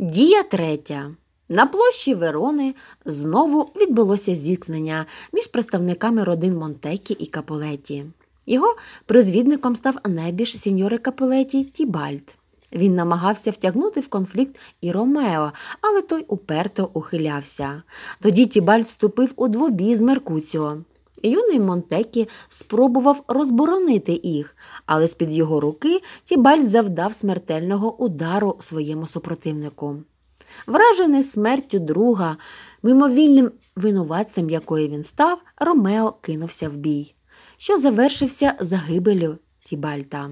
Дія третя. На площі Верони знову відбулося зіткнення між представниками родин Монтекі і Капулеті. Його призвідником став небіж сіньори Капулеті Тібальт. Він намагався втягнути в конфлікт і Ромео, але той уперто ухилявся. Тоді Тібальд вступив у двобі з Меркуціо. Юний Монтекі спробував розборонити їх, але з під його руки Тібальт завдав смертельного удару своєму супротивнику. Вражений смертю друга, мимовільним винуватцем якої він став, Ромео кинувся в бій, що завершився загибелю Тібальта.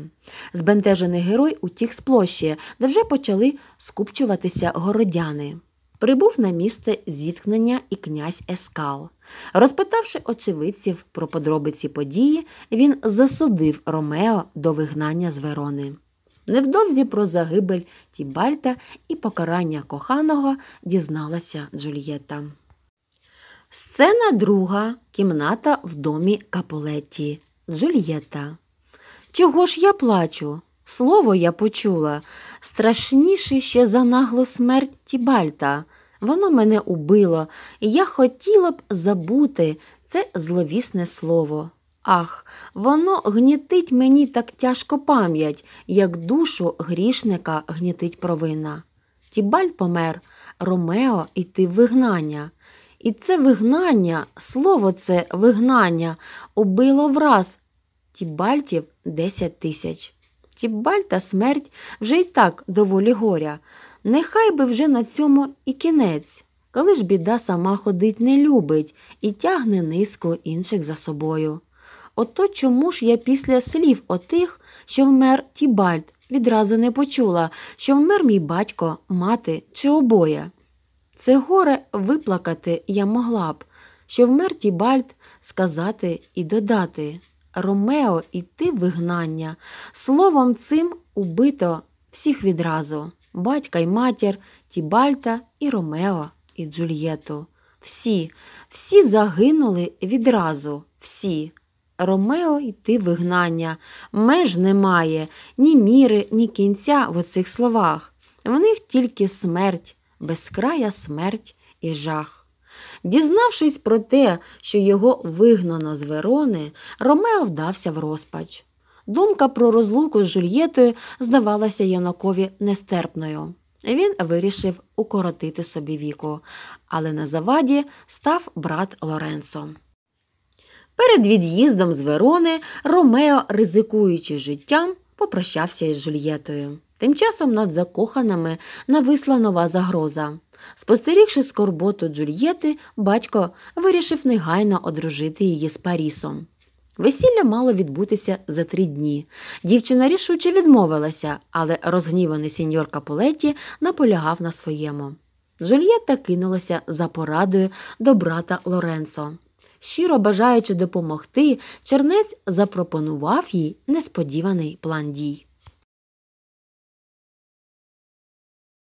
Збентежений герой утік з площі, де вже почали скупчуватися городяни. Прибув на місце зіткнення і князь Ескал. Розпитавши очевидців про подробиці події, він засудив Ромео до вигнання з Верони. Невдовзі про загибель Тібальта і покарання коханого дізналася Джульєта. Сцена друга кімната в домі Каполетті. Джульєта. Чого ж я плачу? Слово я почула страшніше ще за нагло смерть Тібальта. Воно мене убило, і я хотіла б забути це зловісне слово. Ах, воно гнітить мені так тяжко пам'ять, як душу грішника гнітить провина. Тібаль помер, Ромео йти вигнання. І це вигнання, слово це вигнання, убило враз Тібальтів десять тисяч. Тібаль та смерть вже й так доволі горя. Нехай би вже на цьому і кінець, коли ж біда сама ходить не любить і тягне низку інших за собою. Ото чому ж я після слів отих, що вмер Тібальд, відразу не почула, що вмер мій батько, мати чи обоє. Це горе виплакати я могла б, що вмер Тібальд сказати і додати. Ромео іти вигнання. Словом цим убито всіх відразу батька й матір, Тібальта і Ромео і Джульєту. Всі, всі загинули відразу, всі. Ромео йти вигнання. Меж немає, ні міри, ні кінця в оцих словах. В них тільки смерть, безкрая смерть і жах. Дізнавшись про те, що його вигнано з Верони, Ромео вдався в розпач. Думка про розлуку з Жульєтою здавалася Янакові нестерпною. Він вирішив укоротити собі віку, але на заваді став брат Лоренцо. Перед від'їздом з Верони Ромео, ризикуючи життям, попрощався із Жульєтою. Тим часом над закоханими нависла нова загроза. Спостерігши скорботу Джульєти, батько вирішив негайно одружити її з Парісом. Весілля мало відбутися за три дні. Дівчина рішуче відмовилася, але розгніваний сеньор Капулетті наполягав на своєму. Джульєтта кинулася за порадою до брата Лоренцо щиро бажаючи допомогти, чернець запропонував їй несподіваний план дій.